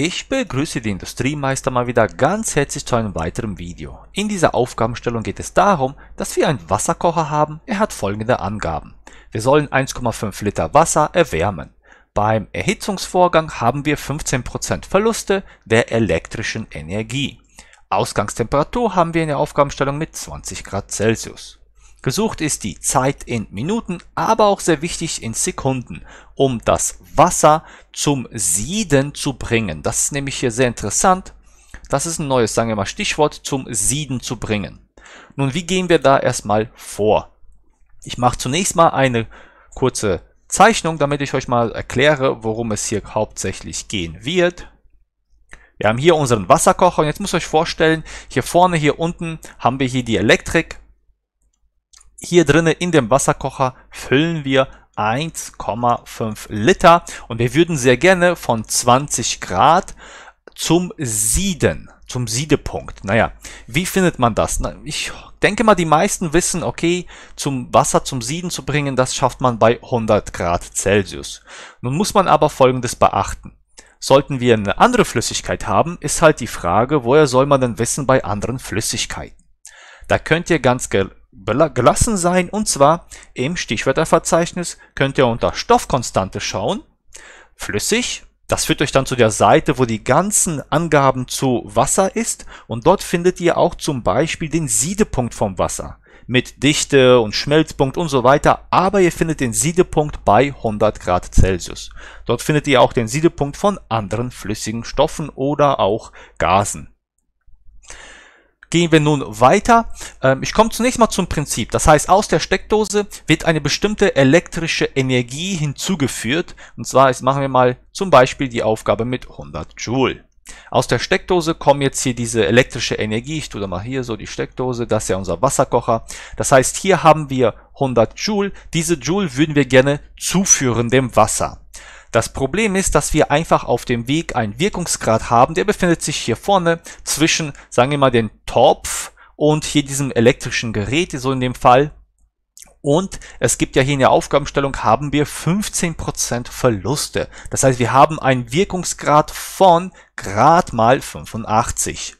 Ich begrüße die Industriemeister mal wieder ganz herzlich zu einem weiteren Video. In dieser Aufgabenstellung geht es darum, dass wir einen Wasserkocher haben. Er hat folgende Angaben. Wir sollen 1,5 Liter Wasser erwärmen. Beim Erhitzungsvorgang haben wir 15% Verluste der elektrischen Energie. Ausgangstemperatur haben wir in der Aufgabenstellung mit 20 Grad Celsius. Gesucht ist die Zeit in Minuten, aber auch sehr wichtig in Sekunden, um das Wasser zum Sieden zu bringen. Das ist nämlich hier sehr interessant. Das ist ein neues, sagen wir mal, Stichwort zum Sieden zu bringen. Nun, wie gehen wir da erstmal vor? Ich mache zunächst mal eine kurze Zeichnung, damit ich euch mal erkläre, worum es hier hauptsächlich gehen wird. Wir haben hier unseren Wasserkocher und jetzt muss ihr euch vorstellen, hier vorne, hier unten haben wir hier die Elektrik hier drinnen in dem Wasserkocher füllen wir 1,5 Liter und wir würden sehr gerne von 20 Grad zum Sieden, zum Siedepunkt. Naja, wie findet man das? Na, ich denke mal, die meisten wissen, okay, zum Wasser zum Sieden zu bringen, das schafft man bei 100 Grad Celsius. Nun muss man aber Folgendes beachten. Sollten wir eine andere Flüssigkeit haben, ist halt die Frage, woher soll man denn wissen bei anderen Flüssigkeiten? Da könnt ihr ganz gelassen sein und zwar im Stichwörterverzeichnis könnt ihr unter Stoffkonstante schauen, flüssig, das führt euch dann zu der Seite, wo die ganzen Angaben zu Wasser ist und dort findet ihr auch zum Beispiel den Siedepunkt vom Wasser mit Dichte und Schmelzpunkt und so weiter, aber ihr findet den Siedepunkt bei 100 Grad Celsius. Dort findet ihr auch den Siedepunkt von anderen flüssigen Stoffen oder auch Gasen. Gehen wir nun weiter. Ähm, ich komme zunächst mal zum Prinzip. Das heißt, aus der Steckdose wird eine bestimmte elektrische Energie hinzugeführt. Und zwar jetzt machen wir mal zum Beispiel die Aufgabe mit 100 Joule. Aus der Steckdose kommt jetzt hier diese elektrische Energie. Ich tue da mal hier so die Steckdose. Das ist ja unser Wasserkocher. Das heißt, hier haben wir 100 Joule. Diese Joule würden wir gerne zuführen dem Wasser. Das Problem ist, dass wir einfach auf dem Weg einen Wirkungsgrad haben, der befindet sich hier vorne zwischen, sagen wir mal, den Topf und hier diesem elektrischen Gerät, so in dem Fall. Und es gibt ja hier in der Aufgabenstellung haben wir 15% Verluste. Das heißt, wir haben einen Wirkungsgrad von Grad mal 85.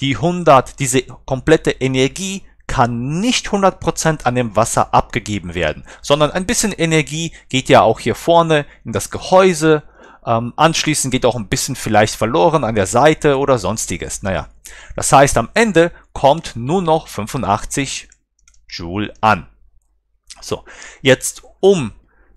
Die 100, diese komplette Energie kann nicht 100% an dem Wasser abgegeben werden, sondern ein bisschen Energie geht ja auch hier vorne in das Gehäuse. Ähm, anschließend geht auch ein bisschen vielleicht verloren an der Seite oder sonstiges. Naja, das heißt am Ende kommt nur noch 85 Joule an. So, jetzt um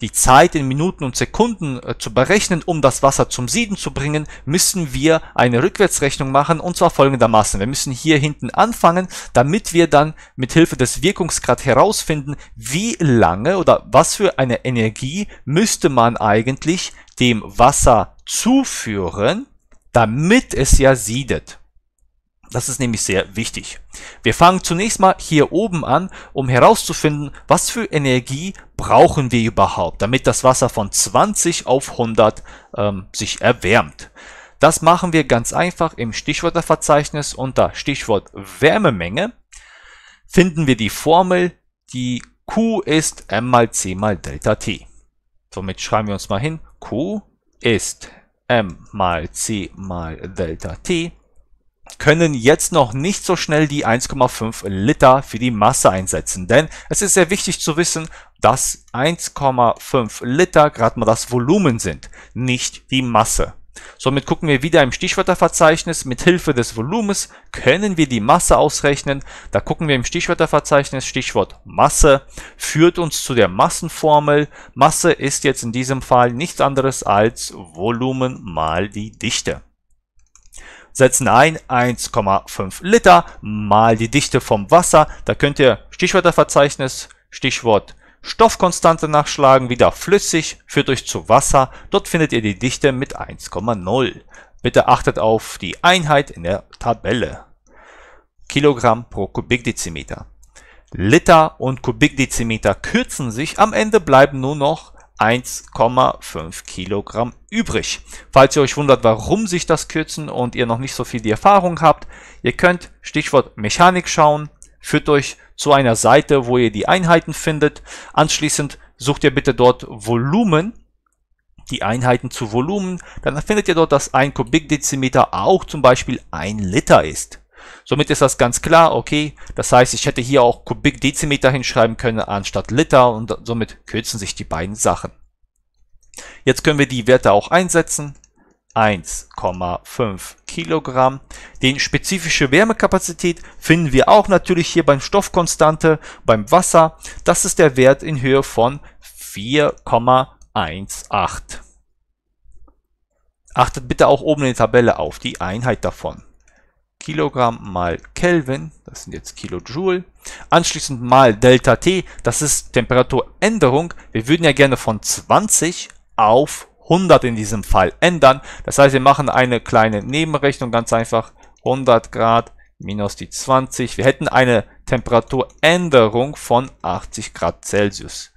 die Zeit in Minuten und Sekunden äh, zu berechnen, um das Wasser zum Sieden zu bringen, müssen wir eine Rückwärtsrechnung machen und zwar folgendermaßen. Wir müssen hier hinten anfangen, damit wir dann mit Hilfe des Wirkungsgrad herausfinden, wie lange oder was für eine Energie müsste man eigentlich dem Wasser zuführen, damit es ja siedet. Das ist nämlich sehr wichtig. Wir fangen zunächst mal hier oben an, um herauszufinden, was für Energie brauchen wir überhaupt, damit das Wasser von 20 auf 100 ähm, sich erwärmt. Das machen wir ganz einfach im Stichwörterverzeichnis unter Stichwort Wärmemenge. Finden wir die Formel, die Q ist m mal c mal Delta T. Somit schreiben wir uns mal hin, Q ist m mal c mal Delta T können jetzt noch nicht so schnell die 1,5 Liter für die Masse einsetzen, denn es ist sehr wichtig zu wissen, dass 1,5 Liter gerade mal das Volumen sind, nicht die Masse. Somit gucken wir wieder im Stichwörterverzeichnis. Mit Hilfe des Volumens können wir die Masse ausrechnen. Da gucken wir im Stichwörterverzeichnis Stichwort Masse führt uns zu der Massenformel. Masse ist jetzt in diesem Fall nichts anderes als Volumen mal die Dichte setzen ein 1,5 Liter mal die Dichte vom Wasser. Da könnt ihr Stichwörterverzeichnis, Stichwort Stoffkonstante nachschlagen, wieder flüssig, führt euch zu Wasser. Dort findet ihr die Dichte mit 1,0. Bitte achtet auf die Einheit in der Tabelle. Kilogramm pro Kubikdezimeter. Liter und Kubikdezimeter kürzen sich, am Ende bleiben nur noch 1,5 Kilogramm übrig. Falls ihr euch wundert, warum sich das kürzen und ihr noch nicht so viel die Erfahrung habt, ihr könnt Stichwort Mechanik schauen, führt euch zu einer Seite, wo ihr die Einheiten findet. Anschließend sucht ihr bitte dort Volumen, die Einheiten zu Volumen, dann findet ihr dort, dass ein Kubikdezimeter auch zum Beispiel ein Liter ist. Somit ist das ganz klar, okay. Das heißt, ich hätte hier auch Kubikdezimeter hinschreiben können anstatt Liter und somit kürzen sich die beiden Sachen. Jetzt können wir die Werte auch einsetzen. 1,5 Kilogramm. Den spezifische Wärmekapazität finden wir auch natürlich hier beim Stoffkonstante, beim Wasser. Das ist der Wert in Höhe von 4,18. Achtet bitte auch oben in der Tabelle auf die Einheit davon. Kilogramm mal Kelvin, das sind jetzt Kilojoule, anschließend mal Delta T, das ist Temperaturänderung. Wir würden ja gerne von 20 auf 100 in diesem Fall ändern. Das heißt, wir machen eine kleine Nebenrechnung, ganz einfach 100 Grad minus die 20. Wir hätten eine Temperaturänderung von 80 Grad Celsius.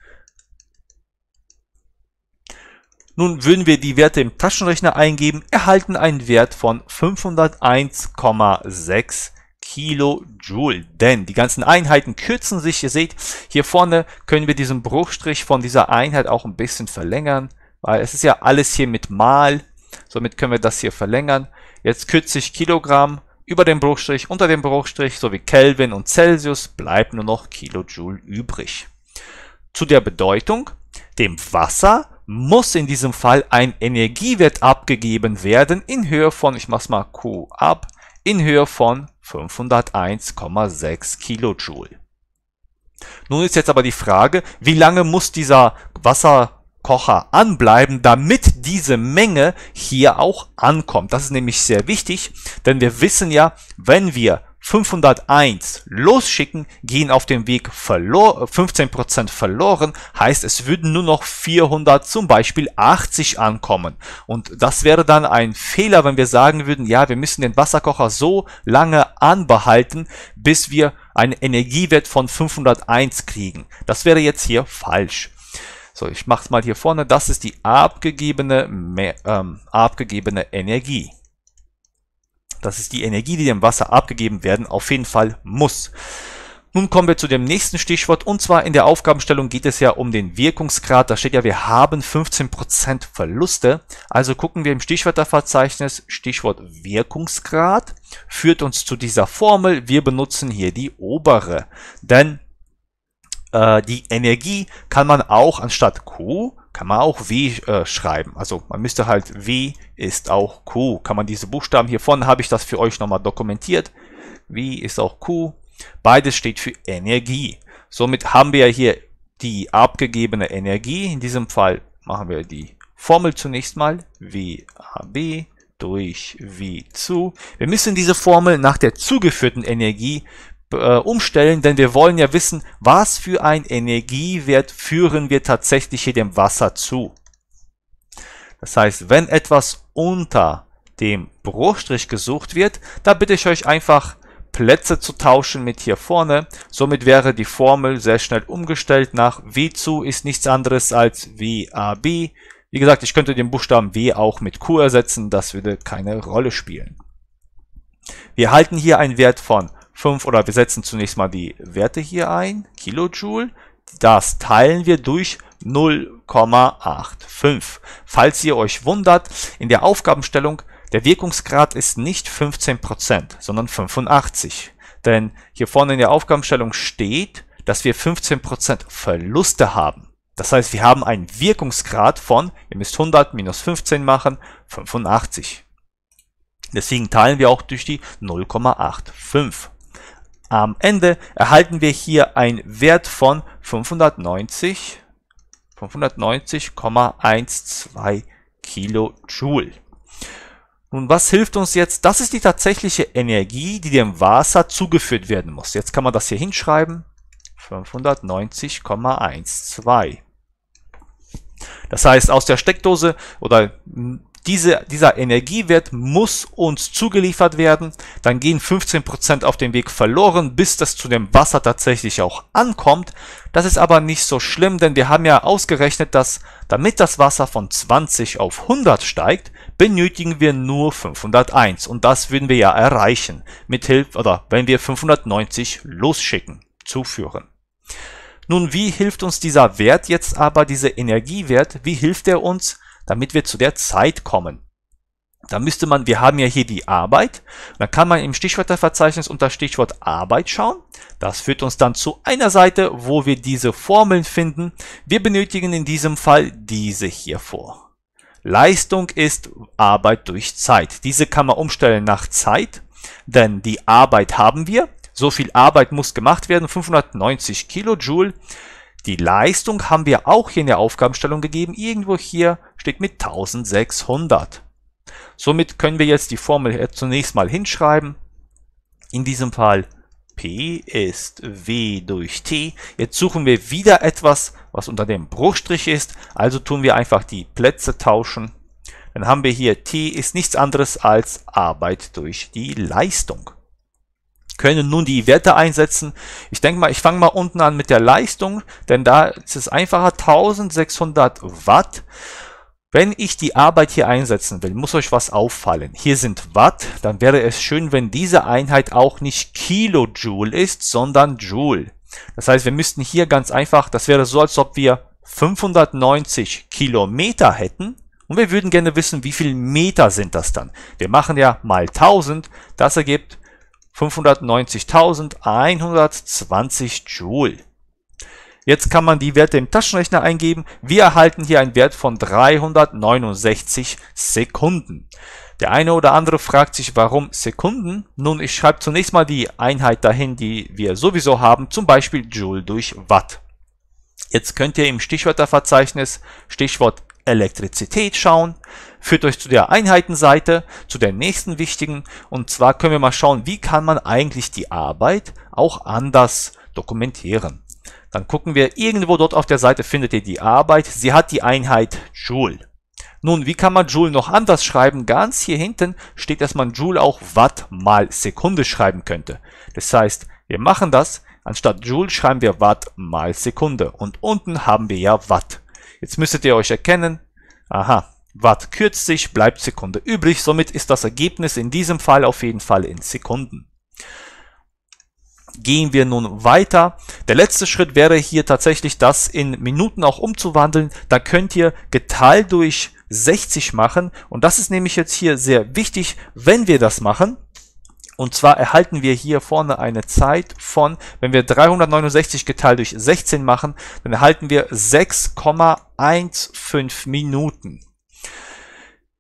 Nun würden wir die Werte im Taschenrechner eingeben, erhalten einen Wert von 501,6 Kilojoule. Denn die ganzen Einheiten kürzen sich. Ihr seht, hier vorne können wir diesen Bruchstrich von dieser Einheit auch ein bisschen verlängern, weil es ist ja alles hier mit Mal. Somit können wir das hier verlängern. Jetzt kürze ich Kilogramm über dem Bruchstrich, unter dem Bruchstrich sowie Kelvin und Celsius bleibt nur noch Kilojoule übrig. Zu der Bedeutung, dem Wasser muss in diesem Fall ein Energiewert abgegeben werden in Höhe von, ich mach's mal Q ab, in Höhe von 501,6 Kilojoule. Nun ist jetzt aber die Frage, wie lange muss dieser Wasserkocher anbleiben, damit diese Menge hier auch ankommt. Das ist nämlich sehr wichtig, denn wir wissen ja, wenn wir 501 losschicken, gehen auf dem Weg verlor 15% verloren, heißt es würden nur noch 400 zum Beispiel 80 ankommen. Und das wäre dann ein Fehler, wenn wir sagen würden, ja, wir müssen den Wasserkocher so lange anbehalten, bis wir einen Energiewert von 501 kriegen. Das wäre jetzt hier falsch. So, ich mache es mal hier vorne. Das ist die abgegebene, ähm, abgegebene Energie. Das ist die Energie, die dem Wasser abgegeben werden, auf jeden Fall muss. Nun kommen wir zu dem nächsten Stichwort und zwar in der Aufgabenstellung geht es ja um den Wirkungsgrad. Da steht ja, wir haben 15% Verluste. Also gucken wir im Stichwörterverzeichnis, Stichwort Wirkungsgrad führt uns zu dieser Formel. Wir benutzen hier die obere, denn äh, die Energie kann man auch anstatt Q kann man auch W äh, schreiben. Also man müsste halt W ist auch Q. Kann man diese Buchstaben hier vorne, habe ich das für euch nochmal dokumentiert. W ist auch Q. Beides steht für Energie. Somit haben wir hier die abgegebene Energie. In diesem Fall machen wir die Formel zunächst mal. WAB durch W zu. Wir müssen diese Formel nach der zugeführten Energie äh, umstellen, denn wir wollen ja wissen, was für ein Energiewert führen wir tatsächlich hier dem Wasser zu. Das heißt, wenn etwas unter dem Bruchstrich gesucht wird, da bitte ich euch einfach Plätze zu tauschen mit hier vorne. Somit wäre die Formel sehr schnell umgestellt nach W zu ist nichts anderes als WAB. Wie gesagt, ich könnte den Buchstaben W auch mit Q ersetzen, das würde keine Rolle spielen. Wir halten hier einen Wert von 5 oder wir setzen zunächst mal die Werte hier ein, Kilojoule. Das teilen wir durch 0,85. Falls ihr euch wundert, in der Aufgabenstellung, der Wirkungsgrad ist nicht 15%, sondern 85. Denn hier vorne in der Aufgabenstellung steht, dass wir 15% Verluste haben. Das heißt, wir haben einen Wirkungsgrad von, ihr müsst 100 minus 15 machen, 85. Deswegen teilen wir auch durch die 0,85. Am Ende erhalten wir hier einen Wert von 590,12 Kilojoule. Nun, was hilft uns jetzt? Das ist die tatsächliche Energie, die dem Wasser zugeführt werden muss. Jetzt kann man das hier hinschreiben. 590,12. Das heißt, aus der Steckdose oder hm, diese, dieser Energiewert muss uns zugeliefert werden, dann gehen 15% auf dem Weg verloren, bis das zu dem Wasser tatsächlich auch ankommt. Das ist aber nicht so schlimm, denn wir haben ja ausgerechnet, dass damit das Wasser von 20 auf 100 steigt, benötigen wir nur 501 und das würden wir ja erreichen, mit Hilfe oder wenn wir 590 losschicken, zuführen. Nun, wie hilft uns dieser Wert jetzt aber, dieser Energiewert, wie hilft er uns? damit wir zu der Zeit kommen. Da müsste man, wir haben ja hier die Arbeit, dann kann man im Stichwörterverzeichnis unter Stichwort Arbeit schauen. Das führt uns dann zu einer Seite, wo wir diese Formeln finden. Wir benötigen in diesem Fall diese hier vor. Leistung ist Arbeit durch Zeit. Diese kann man umstellen nach Zeit, denn die Arbeit haben wir. So viel Arbeit muss gemacht werden, 590 Kilojoule. Die Leistung haben wir auch hier in der Aufgabenstellung gegeben. Irgendwo hier steht mit 1600. Somit können wir jetzt die Formel zunächst mal hinschreiben. In diesem Fall P ist W durch T. Jetzt suchen wir wieder etwas, was unter dem Bruchstrich ist. Also tun wir einfach die Plätze tauschen. Dann haben wir hier T ist nichts anderes als Arbeit durch die Leistung können nun die Werte einsetzen. Ich denke mal, ich fange mal unten an mit der Leistung, denn da ist es einfacher, 1600 Watt. Wenn ich die Arbeit hier einsetzen will, muss euch was auffallen. Hier sind Watt, dann wäre es schön, wenn diese Einheit auch nicht Kilojoule ist, sondern Joule. Das heißt, wir müssten hier ganz einfach, das wäre so, als ob wir 590 Kilometer hätten und wir würden gerne wissen, wie viel Meter sind das dann. Wir machen ja mal 1000, das ergibt 590.120 Joule. Jetzt kann man die Werte im Taschenrechner eingeben. Wir erhalten hier einen Wert von 369 Sekunden. Der eine oder andere fragt sich, warum Sekunden? Nun, ich schreibe zunächst mal die Einheit dahin, die wir sowieso haben, zum Beispiel Joule durch Watt. Jetzt könnt ihr im Stichwörterverzeichnis Stichwort Elektrizität schauen, führt euch zu der Einheitenseite, zu der nächsten wichtigen und zwar können wir mal schauen, wie kann man eigentlich die Arbeit auch anders dokumentieren. Dann gucken wir, irgendwo dort auf der Seite findet ihr die Arbeit, sie hat die Einheit Joule. Nun, wie kann man Joule noch anders schreiben? Ganz hier hinten steht, dass man Joule auch Watt mal Sekunde schreiben könnte. Das heißt, wir machen das, anstatt Joule schreiben wir Watt mal Sekunde und unten haben wir ja Watt. Jetzt müsstet ihr euch erkennen, aha, Watt kürzt sich, bleibt Sekunde übrig, somit ist das Ergebnis in diesem Fall auf jeden Fall in Sekunden. Gehen wir nun weiter. Der letzte Schritt wäre hier tatsächlich das in Minuten auch umzuwandeln. Da könnt ihr geteilt durch 60 machen und das ist nämlich jetzt hier sehr wichtig, wenn wir das machen, und zwar erhalten wir hier vorne eine Zeit von, wenn wir 369 geteilt durch 16 machen, dann erhalten wir 6,15 Minuten.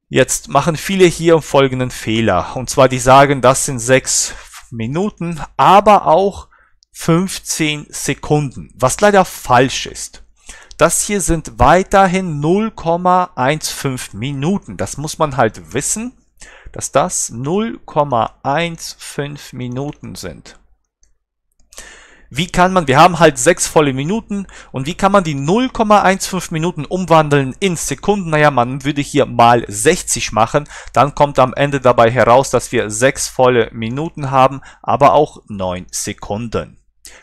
Jetzt machen viele hier folgenden Fehler. Und zwar, die sagen, das sind 6 Minuten, aber auch 15 Sekunden, was leider falsch ist. Das hier sind weiterhin 0,15 Minuten. Das muss man halt wissen dass das 0,15 Minuten sind. Wie kann man, wir haben halt sechs volle Minuten und wie kann man die 0,15 Minuten umwandeln in Sekunden? Naja, man würde hier mal 60 machen, dann kommt am Ende dabei heraus, dass wir sechs volle Minuten haben, aber auch 9 Sekunden.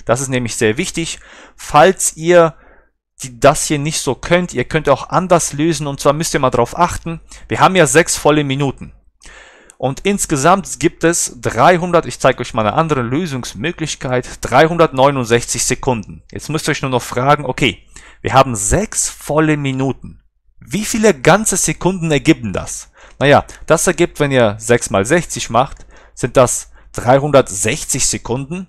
Das ist nämlich sehr wichtig. Falls ihr das hier nicht so könnt. Ihr könnt auch anders lösen und zwar müsst ihr mal drauf achten. Wir haben ja sechs volle Minuten. Und insgesamt gibt es 300, ich zeige euch mal eine andere Lösungsmöglichkeit, 369 Sekunden. Jetzt müsst ihr euch nur noch fragen, okay, wir haben sechs volle Minuten. Wie viele ganze Sekunden ergeben das? Naja, das ergibt, wenn ihr 6 mal 60 macht, sind das 360 Sekunden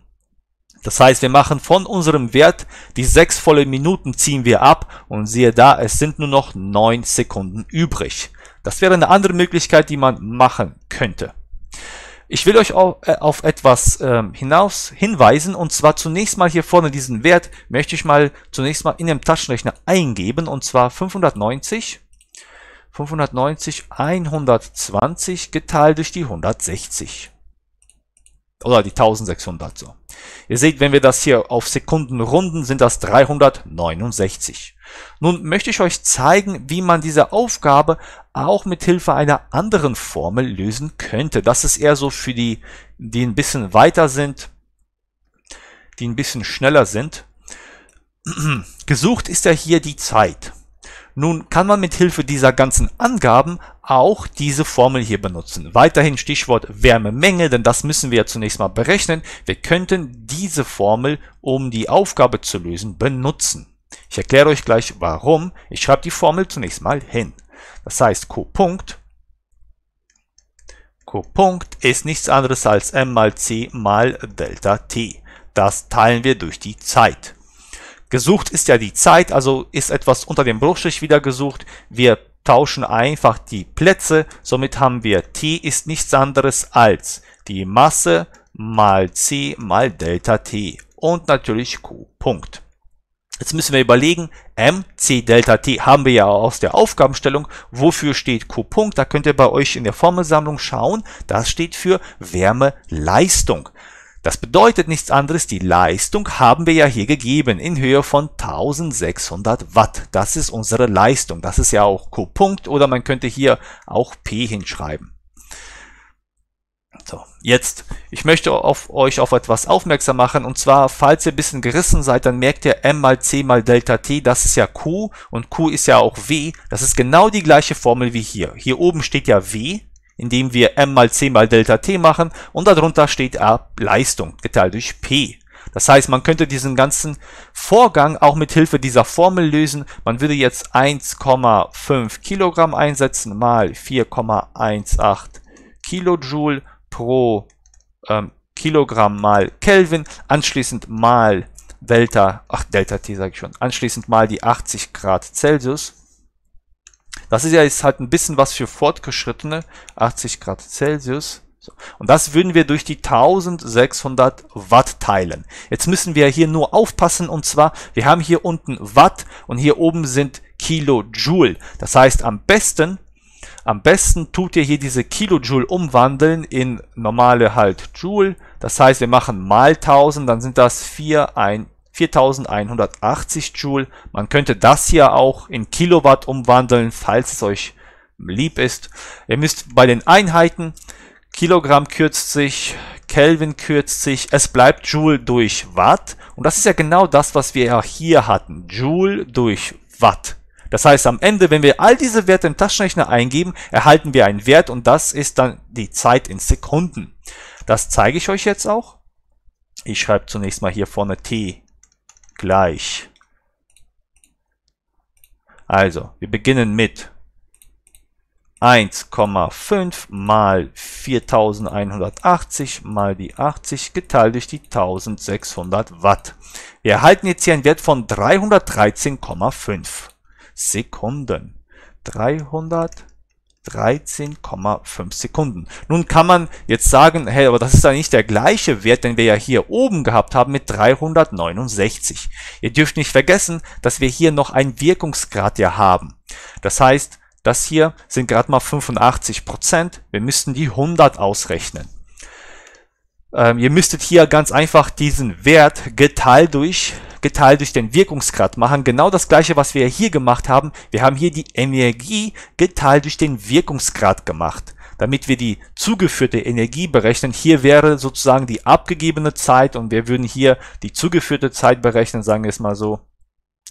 das heißt, wir machen von unserem Wert die sechs volle Minuten ziehen wir ab und siehe da, es sind nur noch neun Sekunden übrig. Das wäre eine andere Möglichkeit, die man machen könnte. Ich will euch äh, auf etwas ähm, hinaus hinweisen und zwar zunächst mal hier vorne diesen Wert möchte ich mal zunächst mal in dem Taschenrechner eingeben und zwar 590 590 120 geteilt durch die 160 oder die 1600 so. Ihr seht, wenn wir das hier auf Sekunden runden, sind das 369. Nun möchte ich euch zeigen, wie man diese Aufgabe auch mit Hilfe einer anderen Formel lösen könnte. Das ist eher so für die, die ein bisschen weiter sind, die ein bisschen schneller sind. Gesucht ist ja hier die Zeit. Nun kann man mit Hilfe dieser ganzen Angaben auch diese Formel hier benutzen. Weiterhin Stichwort Wärmemenge, denn das müssen wir ja zunächst mal berechnen. Wir könnten diese Formel, um die Aufgabe zu lösen, benutzen. Ich erkläre euch gleich warum. Ich schreibe die Formel zunächst mal hin. Das heißt Q Punkt. Q Punkt ist nichts anderes als M mal C mal Delta T. Das teilen wir durch die Zeit. Gesucht ist ja die Zeit, also ist etwas unter dem Bruchstrich wieder gesucht. Wir tauschen einfach die Plätze. Somit haben wir t ist nichts anderes als die Masse mal c mal Delta t und natürlich q. Punkt. Jetzt müssen wir überlegen, m, c, delta, t haben wir ja aus der Aufgabenstellung. Wofür steht q Punkt? Da könnt ihr bei euch in der Formelsammlung schauen. Das steht für Wärmeleistung. Das bedeutet nichts anderes, die Leistung haben wir ja hier gegeben in Höhe von 1600 Watt. Das ist unsere Leistung. Das ist ja auch Q-Punkt oder man könnte hier auch P hinschreiben. So, jetzt, ich möchte auf euch auf etwas aufmerksam machen und zwar, falls ihr ein bisschen gerissen seid, dann merkt ihr m mal c mal Delta t, das ist ja q und q ist ja auch w, das ist genau die gleiche Formel wie hier. Hier oben steht ja w, indem wir m mal c mal Delta t machen und darunter steht R Leistung geteilt durch P. Das heißt, man könnte diesen ganzen Vorgang auch mit Hilfe dieser Formel lösen. Man würde jetzt 1,5 Kilogramm einsetzen mal 4,18 Kilojoule pro ähm, Kilogramm mal Kelvin, anschließend mal Delta, ach Delta T sage ich schon, anschließend mal die 80 Grad Celsius das ist ja jetzt halt ein bisschen was für Fortgeschrittene, 80 Grad Celsius. So. Und das würden wir durch die 1600 Watt teilen. Jetzt müssen wir hier nur aufpassen und zwar, wir haben hier unten Watt und hier oben sind Kilojoule. Das heißt, am besten am besten tut ihr hier diese Kilojoule umwandeln in normale halt Joule. Das heißt, wir machen mal 1000, dann sind das 4, 1 4180 Joule. Man könnte das hier auch in Kilowatt umwandeln, falls es euch lieb ist. Ihr müsst bei den Einheiten, Kilogramm kürzt sich, Kelvin kürzt sich, es bleibt Joule durch Watt. Und das ist ja genau das, was wir ja hier hatten. Joule durch Watt. Das heißt, am Ende, wenn wir all diese Werte im Taschenrechner eingeben, erhalten wir einen Wert und das ist dann die Zeit in Sekunden. Das zeige ich euch jetzt auch. Ich schreibe zunächst mal hier vorne T gleich. Also, wir beginnen mit 1,5 mal 4180 mal die 80 geteilt durch die 1600 Watt. Wir erhalten jetzt hier einen Wert von 313,5 Sekunden. 313,5 13,5 Sekunden. Nun kann man jetzt sagen, hey, aber das ist ja nicht der gleiche Wert, den wir ja hier oben gehabt haben mit 369. Ihr dürft nicht vergessen, dass wir hier noch einen Wirkungsgrad ja haben. Das heißt, das hier sind gerade mal 85%. Wir müssten die 100 ausrechnen. Ähm, ihr müsstet hier ganz einfach diesen Wert geteilt durch geteilt durch den Wirkungsgrad machen. Genau das gleiche, was wir hier gemacht haben. Wir haben hier die Energie geteilt durch den Wirkungsgrad gemacht. Damit wir die zugeführte Energie berechnen, hier wäre sozusagen die abgegebene Zeit und wir würden hier die zugeführte Zeit berechnen, sagen wir es mal so.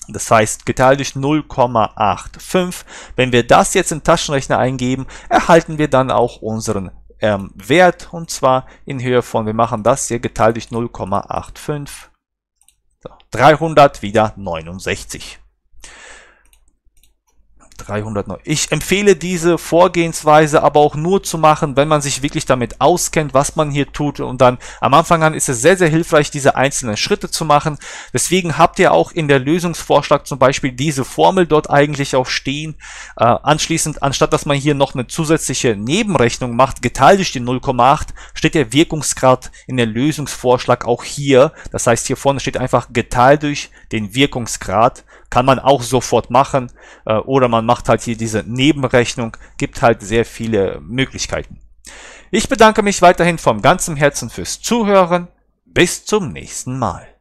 Das heißt, geteilt durch 0,85. Wenn wir das jetzt im Taschenrechner eingeben, erhalten wir dann auch unseren ähm, Wert und zwar in Höhe von, wir machen das hier geteilt durch 0,85. So, 300 wieder 69. 309. Ich empfehle diese Vorgehensweise aber auch nur zu machen, wenn man sich wirklich damit auskennt, was man hier tut. Und dann am Anfang an ist es sehr, sehr hilfreich, diese einzelnen Schritte zu machen. Deswegen habt ihr auch in der Lösungsvorschlag zum Beispiel diese Formel dort eigentlich auch stehen. Äh, anschließend, anstatt dass man hier noch eine zusätzliche Nebenrechnung macht, geteilt durch die 0,8, steht der Wirkungsgrad in der Lösungsvorschlag auch hier. Das heißt, hier vorne steht einfach geteilt durch den Wirkungsgrad. Kann man auch sofort machen äh, oder man man macht halt hier diese Nebenrechnung, gibt halt sehr viele Möglichkeiten. Ich bedanke mich weiterhin vom ganzen Herzen fürs Zuhören. Bis zum nächsten Mal.